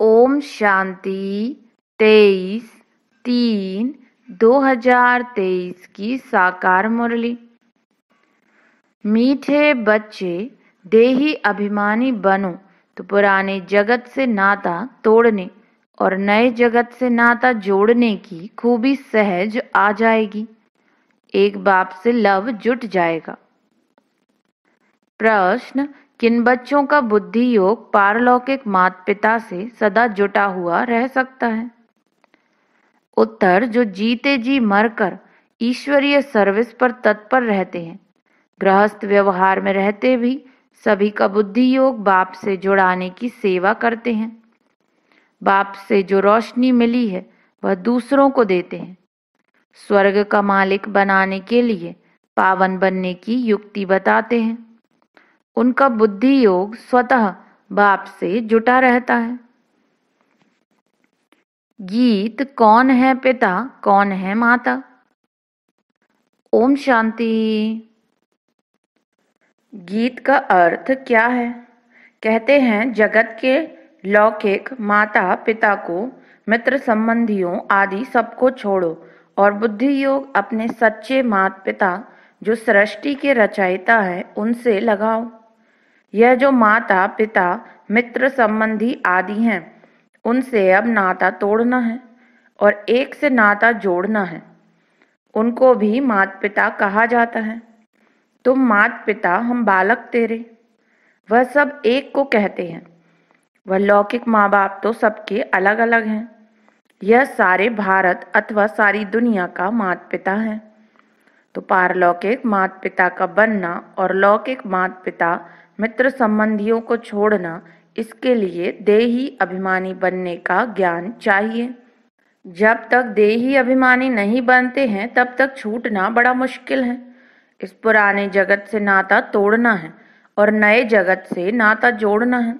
ओम शांति तेईस तीन दो हजार तेईस की साकार मुरली मीठे बच्चे देही अभिमानी बनो तो पुराने जगत से नाता तोड़ने और नए जगत से नाता जोड़ने की खूबी सहज आ जाएगी एक बाप से लव जुट जाएगा प्रश्न किन बच्चों का बुद्धि योग पारलौकिक माता पिता से सदा जुटा हुआ रह सकता है उत्तर जो जीते जी मरकर ईश्वरीय सर्विस पर तत्पर रहते हैं गृहस्थ व्यवहार में रहते भी सभी का बुद्धि योग बाप से जुड़ाने की सेवा करते हैं बाप से जो रोशनी मिली है वह दूसरों को देते हैं स्वर्ग का मालिक बनाने के लिए पावन बनने की युक्ति बताते हैं उनका बुद्धि योग स्वतः बाप से जुटा रहता है गीत कौन है पिता कौन है माता ओम शांति गीत का अर्थ क्या है कहते हैं जगत के लौकिक माता पिता को मित्र संबंधियों आदि सबको छोड़ो और बुद्धि योग अपने सच्चे मात पिता जो सृष्टि के रचयिता है उनसे लगाओ यह जो माता पिता मित्र संबंधी आदि हैं उनसे अब नाता तोड़ना है और एक से नाता जोड़ना है उनको भी मात पिता कहा जाता है तुम मात पिता हम बालक तेरे वह सब एक को कहते हैं वह लौकिक माँ बाप तो सबके अलग अलग हैं यह सारे भारत अथवा सारी दुनिया का मात पिता है तो पारलौकिक मात पिता का बनना और लौकिक मात पिता मित्र संबंधियों को छोड़ना इसके लिए देही अभिमानी बनने का ज्ञान चाहिए जब तक देही अभिमानी नहीं बनते हैं तब तक छूटना बड़ा मुश्किल है इस पुराने जगत से नाता तोड़ना है और नए जगत से नाता जोड़ना है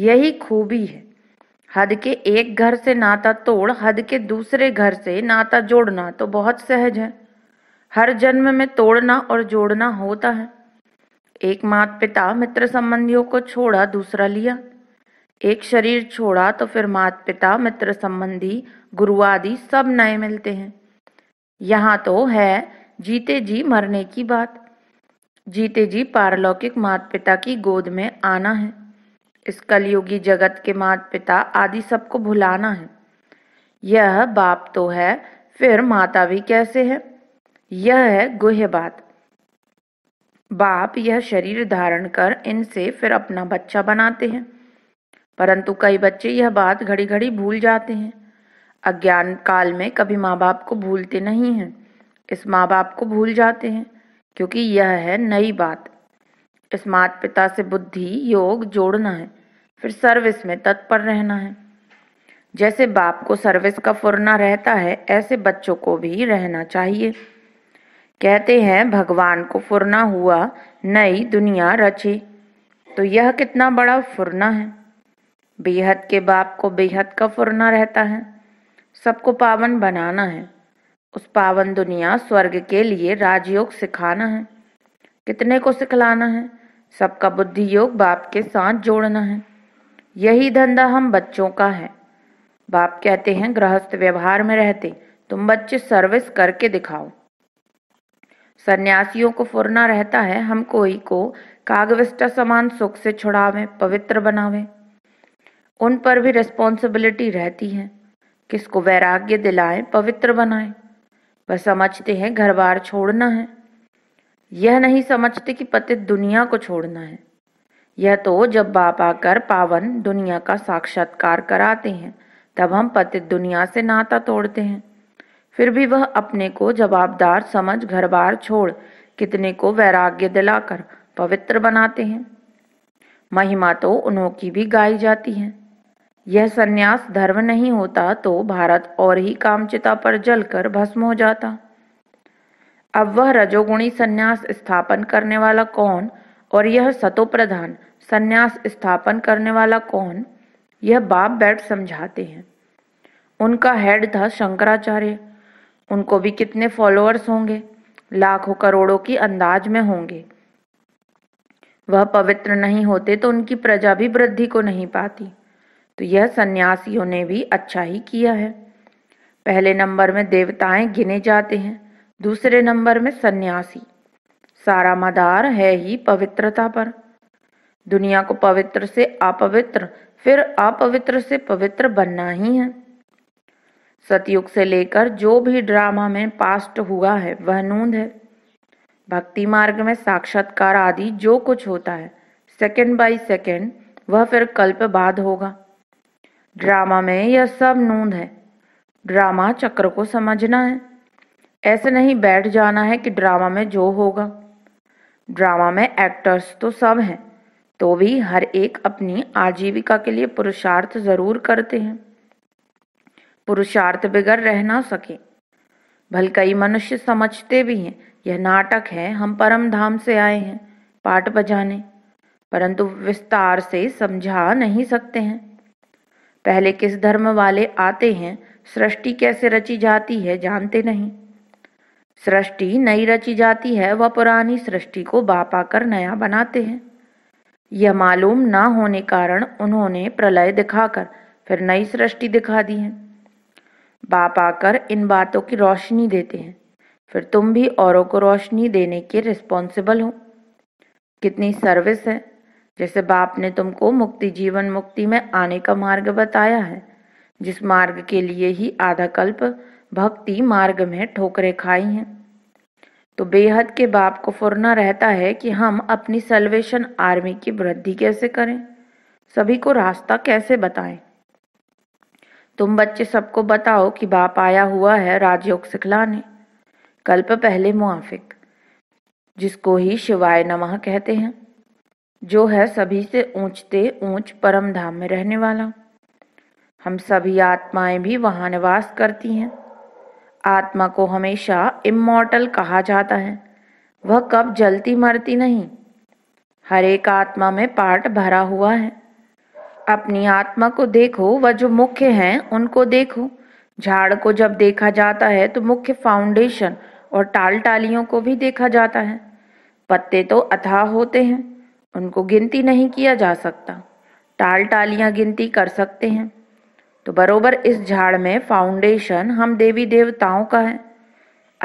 यही खूबी है हद के एक घर से नाता तोड़ हद के दूसरे घर से नाता जोड़ना तो बहुत सहज है हर जन्म में तोड़ना और जोड़ना होता है एक मात पिता मित्र संबंधियों को छोड़ा दूसरा लिया एक शरीर छोड़ा तो फिर मात पिता मित्र संबंधी गुरु आदि सब नए मिलते हैं यहाँ तो है जीते जी मरने की बात जीते जी पारलौकिक मात पिता की गोद में आना है इस कलयुगी जगत के मात पिता आदि सबको भुलाना है यह बाप तो है फिर माता भी कैसे है यह है गुहे बात बाप यह शरीर धारण कर इनसे फिर अपना बच्चा बनाते हैं परंतु कई बच्चे यह बात घड़ी घड़ी भूल जाते हैं अज्ञान काल में कभी माँ बाप को भूलते नहीं हैं इस माँ बाप को भूल जाते हैं क्योंकि यह है नई बात इस माता पिता से बुद्धि योग जोड़ना है फिर सर्विस में तत्पर रहना है जैसे बाप को सर्विस का फुरना रहता है ऐसे बच्चों को भी रहना चाहिए कहते हैं भगवान को फुरना हुआ नई दुनिया रची तो यह कितना बड़ा फुरना है बेहद के बाप को बेहद का फुरना रहता है सबको पावन बनाना है उस पावन दुनिया स्वर्ग के लिए राजयोग सिखाना है कितने को सिखलाना है सबका बुद्धि योग बाप के साथ जोड़ना है यही धंधा हम बच्चों का है बाप कहते हैं गृहस्थ व्यवहार में रहते तुम बच्चे सर्विस करके दिखाओ सन्यासियों को फुरना रहता है हम कोई को कागविष्टा समान सुख से छुड़ावे पवित्र बनावे उन पर भी रिस्पॉन्सिबिलिटी रहती है किसको वैराग्य दिलाए पवित्र बनाए वह समझते हैं घर बार छोड़ना है यह नहीं समझते कि पतित दुनिया को छोड़ना है यह तो जब बाप आकर पावन दुनिया का साक्षात्कार कराते हैं तब हम पतित दुनिया से नाता तोड़ते हैं फिर भी वह अपने को जवाबदार समझ घर बार छोड़ कितने को वैराग्य दिलाकर पवित्र बनाते हैं महिमा तो उन्हों की भी गाई जाती है यह सन्यास धर्म नहीं होता तो भारत और ही कामचिता पर जलकर भस्म हो जाता अब वह रजोगुणी सन्यास स्थापन करने वाला कौन और यह सतोप्रधान सन्यास स्थापन करने वाला कौन यह बाप बैठ समझाते हैं उनका हेड था शंकराचार्य उनको भी कितने फॉलोअर्स होंगे लाखों करोड़ों की अंदाज में होंगे वह पवित्र नहीं होते तो उनकी प्रजा भी वृद्धि को नहीं पाती तो यह सन्यासियों ने भी अच्छा ही किया है पहले नंबर में देवताएं गिने जाते हैं दूसरे नंबर में सन्यासी सारा मदार है ही पवित्रता पर दुनिया को पवित्र से अपवित्र फिर अपवित्र से पवित्र बनना ही है सतयुग से लेकर जो भी ड्रामा में पास्ट हुआ है वह नूंद है भक्ति मार्ग में साक्षात्कार आदि जो कुछ होता है सेकंड बाय सेकंड वह फिर कल्प बाद होगा ड्रामा में यह सब नूंद है ड्रामा चक्र को समझना है ऐसे नहीं बैठ जाना है कि ड्रामा में जो होगा ड्रामा में एक्टर्स तो सब हैं तो भी हर एक अपनी आजीविका के लिए पुरुषार्थ जरूर करते हैं पुरुषार्थ बिगड़ रह ना सके भल कई मनुष्य समझते भी हैं यह नाटक है हम परम धाम से आए हैं पाठ बजाने परंतु विस्तार से समझा नहीं सकते हैं पहले किस धर्म वाले आते हैं सृष्टि कैसे रची जाती है जानते नहीं सृष्टि नई रची जाती है वह पुरानी सृष्टि को बापा कर नया बनाते हैं यह मालूम ना होने कारण उन्होंने प्रलय दिखाकर फिर नई सृष्टि दिखा दी है बाप आकर इन बातों की रोशनी देते हैं फिर तुम भी औरों को रोशनी देने के रिस्पॉन्सिबल हो कितनी सर्विस है जैसे बाप ने तुमको मुक्ति जीवन मुक्ति में आने का मार्ग बताया है जिस मार्ग के लिए ही आधा कल्प भक्ति मार्ग में ठोकरें खाई हैं तो बेहद के बाप को फुरना रहता है कि हम अपनी सल्वेशन आर्मी की वृद्धि कैसे करें सभी को रास्ता कैसे बताएं तुम बच्चे सबको बताओ कि बाप आया हुआ है राजयोग सिखलाने कल्प पहले मुआफिक जिसको ही शिवाय नमः कहते हैं जो है सभी से ऊंचते ऊंच परम धाम में रहने वाला हम सभी आत्माएं भी वहां निवास करती हैं आत्मा को हमेशा इमोर्टल कहा जाता है वह कब जलती मरती नहीं हर एक आत्मा में पार्ट भरा हुआ है अपनी आत्मा को देखो व जो मुख्य हैं उनको देखो झाड़ को जब देखा जाता है तो मुख्य फाउंडेशन और टाल टालियों को भी देखा जाता है पत्ते तो अथाह होते हैं उनको गिनती नहीं किया जा सकता टाल टालियाँ गिनती कर सकते हैं तो बरोबर इस झाड़ में फाउंडेशन हम देवी देवताओं का है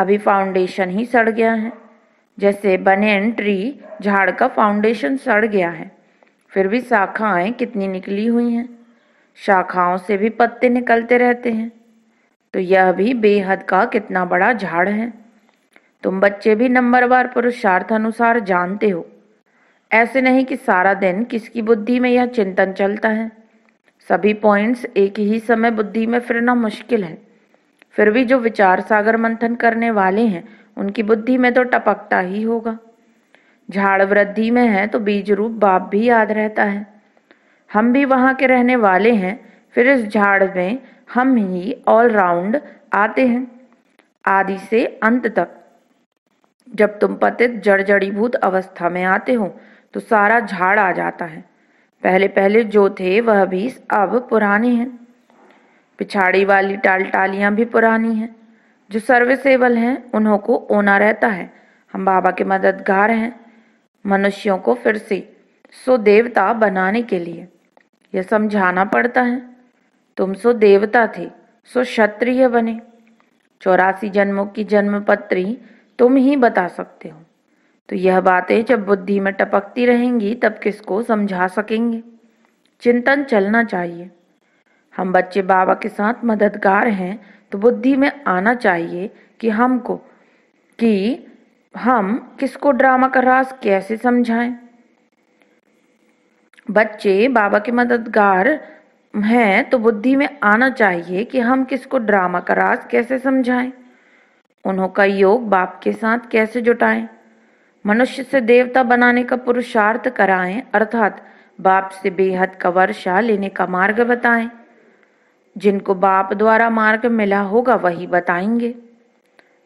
अभी फाउंडेशन ही सड़ गया है जैसे बने ट्री झाड़ का फाउंडेशन सड़ गया है फिर भी शाखाएं कितनी निकली हुई हैं शाखाओं से भी पत्ते निकलते रहते हैं तो यह भी बेहद का कितना बड़ा झाड़ है तुम बच्चे भी नंबरवार पुरुषार्थ अनुसार जानते हो ऐसे नहीं कि सारा दिन किसकी बुद्धि में यह चिंतन चलता है सभी पॉइंट्स एक ही समय बुद्धि में फिरना मुश्किल है फिर भी जो विचार सागर मंथन करने वाले हैं उनकी बुद्धि में तो टपकता ही होगा झाड़ वृद्धि में है तो बीज रूप बाप भी याद रहता है हम भी वहाँ के रहने वाले हैं फिर इस झाड़ में हम ही ऑलराउंड आते हैं आदि से अंत तक जब तुम पतित जड़ीभूत अवस्था में आते हो तो सारा झाड़ आ जाता है पहले पहले जो थे वह भी अब पुराने हैं पिछाड़ी वाली टाल टालियां भी पुरानी हैं जो सर्विसेबल हैं उन्हों को ओना रहता है हम बाबा के मददगार हैं मनुष्यों को फिर से सो देवता बनाने के लिए यह समझाना पड़ता है तुम सो देवता थे सो क्षत्रिय बने चौरासी जन्मों की पत्री तुम ही बता सकते हो तो यह बातें जब बुद्धि में टपकती रहेंगी तब किसको समझा सकेंगे चिंतन चलना चाहिए हम बच्चे बाबा के साथ मददगार हैं तो बुद्धि में आना चाहिए कि हमको कि हम किसको ड्रामा का राज कैसे समझाएं बच्चे बाबा के मददगार हैं तो बुद्धि में आना चाहिए कि हम किसको ड्रामा का राज कैसे समझाएं उन्हों का योग बाप के साथ कैसे जुटाएं मनुष्य से देवता बनाने का पुरुषार्थ कराएं अर्थात बाप से बेहद का वर्षा लेने का मार्ग बताएं जिनको बाप द्वारा मार्ग मिला होगा वही बताएंगे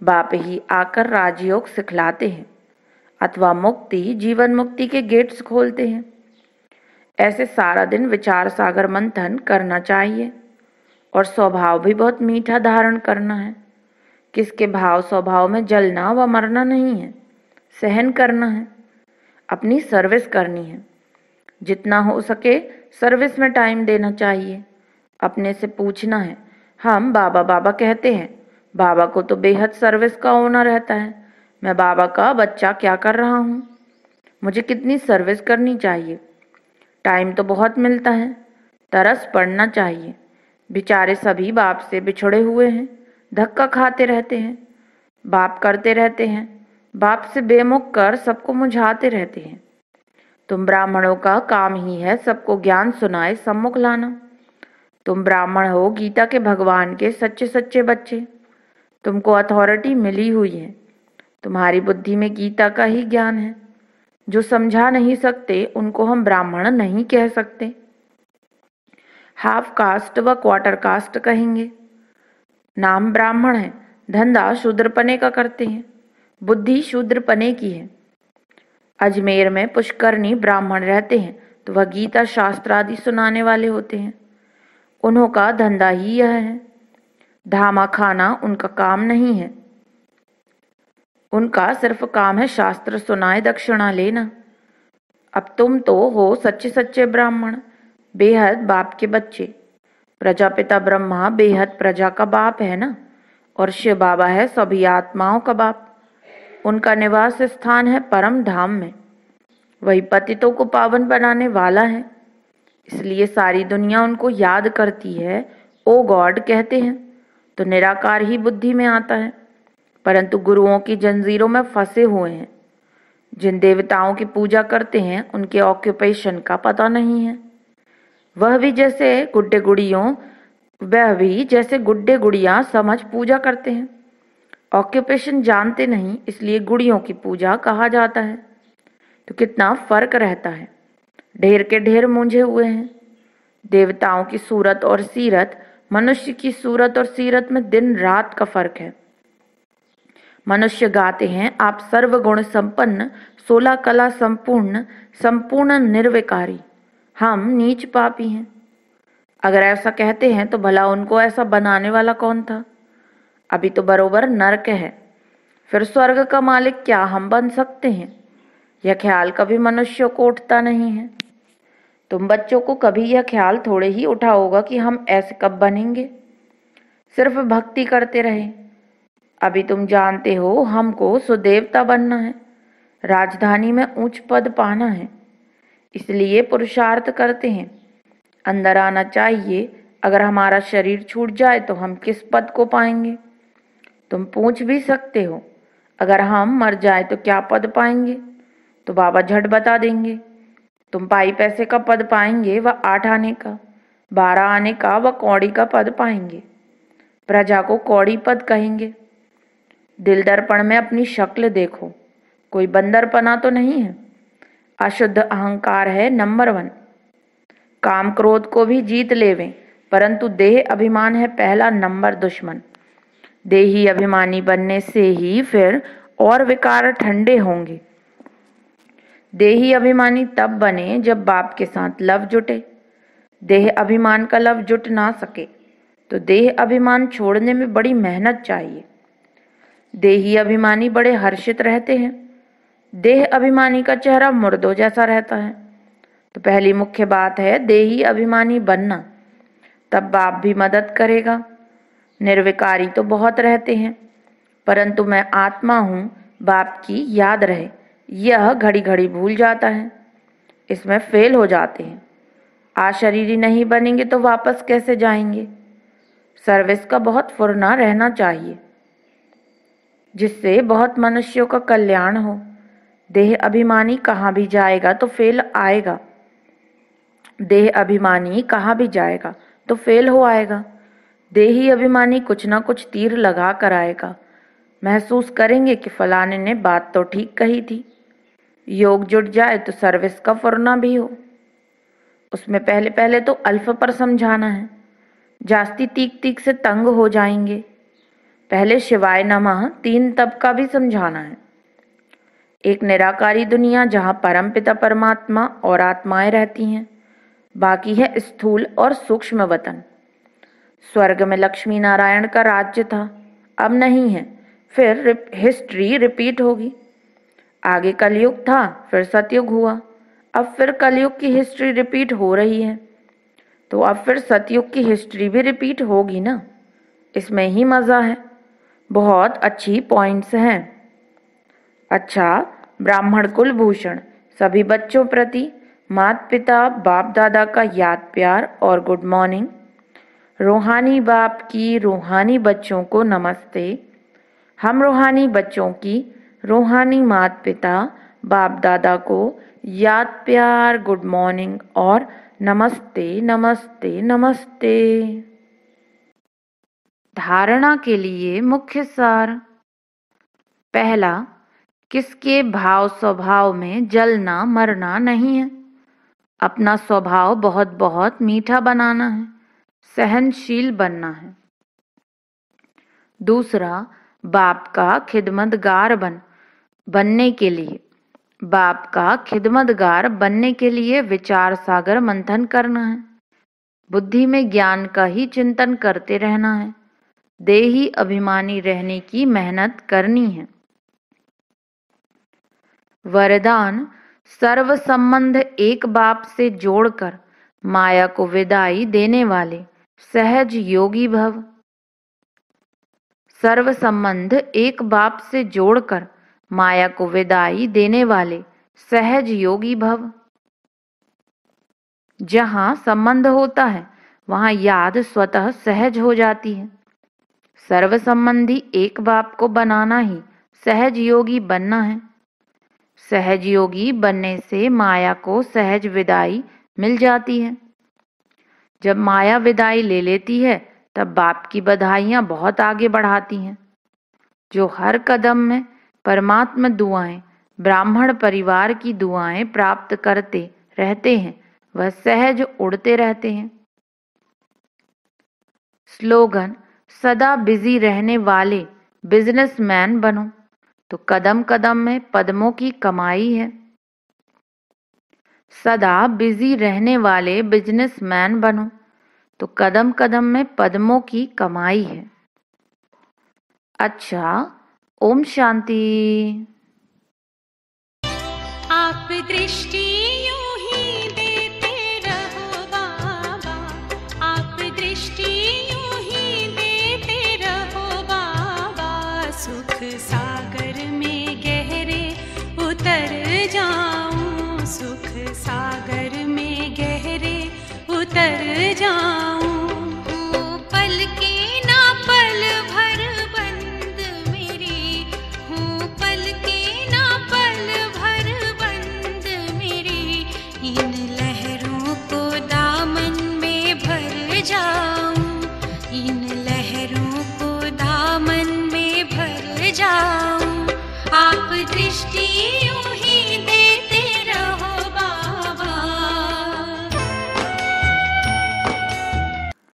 बाप ही आकर राजयोग सिखलाते हैं अथवा मुक्ति जीवन मुक्ति के गेट्स खोलते हैं ऐसे सारा दिन विचार सागर मंथन करना चाहिए और स्वभाव भी बहुत मीठा धारण करना है किसके भाव स्वभाव में जलना व मरना नहीं है सहन करना है अपनी सर्विस करनी है जितना हो सके सर्विस में टाइम देना चाहिए अपने से पूछना है हम बाबा बाबा कहते हैं बाबा को तो बेहद सर्विस का होना रहता है मैं बाबा का बच्चा क्या कर रहा हूँ मुझे कितनी सर्विस करनी चाहिए टाइम तो बहुत मिलता है तरस पड़ना चाहिए बेचारे सभी बाप से बिछड़े हुए हैं धक्का खाते रहते हैं बाप करते रहते हैं बाप से बेमुख कर सबको मुझाते रहते हैं तुम ब्राह्मणों का काम ही है सबको ज्ञान सुनाए सम्मुख लाना तुम ब्राह्मण हो गीता के भगवान के सच्चे सच्चे बच्चे तुमको अथॉरिटी मिली हुई है तुम्हारी बुद्धि में गीता का ही ज्ञान है जो समझा नहीं सकते उनको हम ब्राह्मण नहीं कह सकते हाफ कास्ट व क्वार्टर कास्ट कहेंगे नाम ब्राह्मण है धंधा शूद्रपने का करते हैं बुद्धि शूद्रपने की है अजमेर में पुष्करणी ब्राह्मण रहते हैं तो वह गीता शास्त्र आदि सुनाने वाले होते हैं उन्हों का धंधा ही यह है धामा खाना उनका काम नहीं है उनका सिर्फ काम है शास्त्र सुनाए दक्षिणा लेना अब तुम तो हो सच्चे सच्चे ब्राह्मण बेहद बाप के बच्चे प्रजापिता ब्रह्मा बेहद प्रजा का बाप है ना और शिव बाबा है सभी आत्माओं का बाप उनका निवास स्थान है परम धाम में वही पतितों को पावन बनाने वाला है इसलिए सारी दुनिया उनको याद करती है ओ गॉड कहते हैं तो निराकार ही बुद्धि में आता है परंतु गुरुओं की जंजीरों में फंसे हुए हैं जिन देवताओं की पूजा करते हैं उनके ऑक्यूपेशन का पता नहीं है वह भी जैसे गुड्डे गुड़ियों वह भी जैसे गुड्डे गुड़िया समझ पूजा करते हैं ऑक्यूपेशन जानते नहीं इसलिए गुड़ियों की पूजा कहा जाता है तो कितना फर्क रहता है ढेर के ढेर मूंझे हुए हैं देवताओं की सूरत और सीरत मनुष्य की सूरत और सीरत में दिन रात का फर्क है मनुष्य गाते हैं आप सर्वगुण संपन्न सोलह कला संपूर्ण संपूर्ण निर्विकारी हम नीच पापी हैं अगर ऐसा कहते हैं तो भला उनको ऐसा बनाने वाला कौन था अभी तो बरोबर नर्क है फिर स्वर्ग का मालिक क्या हम बन सकते हैं यह ख्याल कभी मनुष्य को उठता नहीं है तुम बच्चों को कभी यह ख्याल थोड़े ही उठा होगा कि हम ऐसे कब बनेंगे सिर्फ भक्ति करते रहे अभी तुम जानते हो हमको सुदेवता बनना है राजधानी में ऊंच पद पाना है इसलिए पुरुषार्थ करते हैं अंदर आना चाहिए अगर हमारा शरीर छूट जाए तो हम किस पद को पाएंगे तुम पूछ भी सकते हो अगर हम मर जाए तो क्या पद पाएंगे तो बाबा झट बता देंगे तुम पाई पैसे का पद पाएंगे व आठ आने का बारह आने का व कौड़ी का पद पाएंगे प्रजा को कौड़ी पद कहेंगे दर्पण में अपनी शक्ल देखो कोई बंदरपना तो नहीं है अशुद्ध अहंकार है नंबर वन काम क्रोध को भी जीत लेवे परंतु देह अभिमान है पहला नंबर दुश्मन देही अभिमानी बनने से ही फिर और विकार ठंडे होंगे देही अभिमानी तब बने जब बाप के साथ लव जुटे देह अभिमान का लव जुट ना सके तो देह अभिमान छोड़ने में बड़ी मेहनत चाहिए देही अभिमानी बड़े हर्षित रहते हैं देह अभिमानी का चेहरा मुर्दों जैसा रहता है तो पहली मुख्य बात है देही अभिमानी बनना तब बाप भी मदद करेगा निर्विकारी तो बहुत रहते हैं परंतु मैं आत्मा हूँ बाप की याद रहे यह घड़ी घड़ी भूल जाता है इसमें फेल हो जाते हैं आज शरीरी नहीं बनेंगे तो वापस कैसे जाएंगे सर्विस का बहुत फुरना रहना चाहिए जिससे बहुत मनुष्यों का कल्याण हो देह अभिमानी कहाँ भी जाएगा तो फेल आएगा देह अभिमानी कहाँ भी जाएगा तो फेल हो आएगा देही अभिमानी कुछ ना कुछ तीर लगा कर आएगा महसूस करेंगे कि फलाने ने बात तो ठीक कही थी योग जुड़ जाए तो सर्विस का फुरना भी हो उसमें पहले पहले तो अल्फ पर समझाना है जास्ती तीक तीक से तंग हो जाएंगे पहले शिवाय नमः तीन तब का भी समझाना है एक निराकारी दुनिया जहाँ परम पिता परमात्मा और आत्माएं रहती हैं बाकी है स्थूल और सूक्ष्म वतन स्वर्ग में लक्ष्मी नारायण का राज्य था अब नहीं है फिर रिप, हिस्ट्री रिपीट होगी आगे कलयुग था फिर सतयुग हुआ अब फिर कलयुग की हिस्ट्री रिपीट हो रही है तो अब फिर सतयुग की हिस्ट्री भी रिपीट होगी ना इसमें ही मज़ा है बहुत अच्छी पॉइंट्स हैं अच्छा ब्राह्मण कुलभूषण सभी बच्चों प्रति मात पिता बाप दादा का याद प्यार और गुड मॉर्निंग रूहानी बाप की रूहानी बच्चों को नमस्ते हम रूहानी बच्चों की रूहानी मात पिता बाप दादा को याद प्यार गुड मॉर्निंग और नमस्ते नमस्ते नमस्ते धारणा के लिए मुख्य सार पहला किसके भाव स्वभाव में जलना मरना नहीं है अपना स्वभाव बहुत बहुत मीठा बनाना है सहनशील बनना है दूसरा बाप का खिदमतगार बन बनने के लिए बाप का खिदमतगार बनने के लिए विचार सागर मंथन करना है बुद्धि में ज्ञान का ही चिंतन करते रहना है देही अभिमानी रहने की मेहनत करनी है वरदान सर्व संबंध एक बाप से जोड़कर माया को विदाई देने वाले सहज योगी भव सर्व संबंध एक बाप से जोड़कर माया को विदाई देने वाले सहज योगी भव जहां संबंध होता है वहां याद स्वतः सहज हो जाती है सर्व संबंधी एक बाप को बनाना ही सहज योगी बनना है सहज योगी बनने से माया को सहज विदाई मिल जाती है जब माया विदाई ले लेती है तब बाप की बधाइयां बहुत आगे बढ़ाती हैं जो हर कदम में परमात्म दुआएं ब्राह्मण परिवार की दुआएं प्राप्त करते रहते हैं वह सहज उड़ते रहते हैं स्लोगन सदा बिजी रहने वाले बिजनेसमैन बनो तो कदम कदम में पदमों की कमाई है सदा बिजी रहने वाले बिजनेसमैन बनो तो कदम कदम में पदमों की कमाई है अच्छा ओम शांति आप दृष्टि